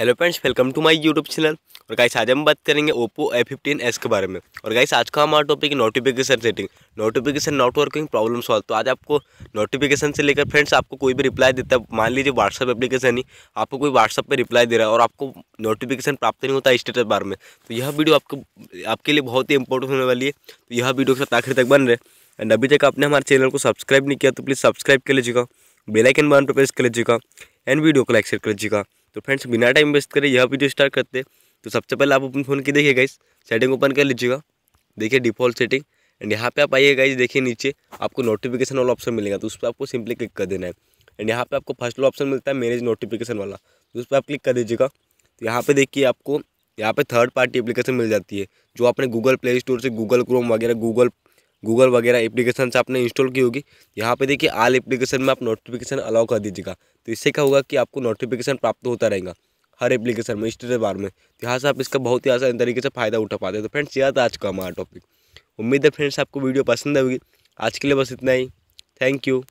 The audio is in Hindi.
hello friends welcome to my YouTube channel और गाइस आज हम बात करेंगे ओप्पो ए फिफ्टीन एस के बारे में और गाइस आज का हमारा topic notification setting notification not working problem solve तो आज आपको नोटिफिकेशन से लेकर फ्रेंड्स आपको कोई भी रिप्लाई देता है मान लीजिए व्हाट्सअप एप्लीकेशन ही आपको कोई व्हाट्सअप पर रिप्लाई दे रहा है और आपको नोटिफिकेशन प्राप्त नहीं होता स्टेटस बार में तो यह वीडियो आपको आपके लिए बहुत ही इंपॉर्टेंट होने वाली है तो यह वीडियो के साथ आखिर तक बन रहे एंड अभी तक आपने हमारे चैनल को सब्सक्राइब नहीं किया तो प्लीज़ सब्सक्राइब कर लीजिएगा बेलाइकन बन पर प्रेस कर लीजिएगा एंड वीडियो को लाइक शेयर कर लीजिएगा तो फ्रेंड्स बिना टाइम वेस्ट करें यह वीडियो स्टार्ट करते तो सबसे पहले आप अपने फ़ोन की देखिए गाइस सेटिंग ओपन कर लीजिएगा देखिए डिफ़ॉल्ट सेटिंग एंड यहाँ पे आप आइए गाइस देखिए नीचे आपको नोटिफिकेशन वाला ऑप्शन मिलेगा तो उस पर आपको सिंपली क्लिक कर देना है एंड यहाँ पे आपको फर्स्ट वाला ऑप्शन मिलता है मैनेज नोटिफिकेशन वाला तो उस पर आप क्लिक कर दीजिएगा तो यहाँ पे देखिए आपको यहाँ पे थर्ड पार्टी एप्लीकेशन मिल जाती है जो आपने गूगल प्ले स्टोर से गूगल क्रोम वगैरह गूगल गूगल वगैरह एप्लीकेशन से आपने इंस्टॉल की होगी यहाँ पे देखिए आल एप्लीकेशन में आप नोटिफिकेशन अलाउ कर दीजिएगा तो इससे क्या होगा कि आपको नोटिफिकेशन प्राप्त होता रहेगा हर एप्लीकेशन में स्टेट बार में तो यहाँ से आप इसका बहुत ही आसान तरीके से फ़ायदा उठा पाते हैं तो फ्रेंड्स यह था आज का हमारा टॉपिक उम्मीद है फ्रेंड्स आपको वीडियो पसंद आएगी आज के लिए बस इतना ही थैंक यू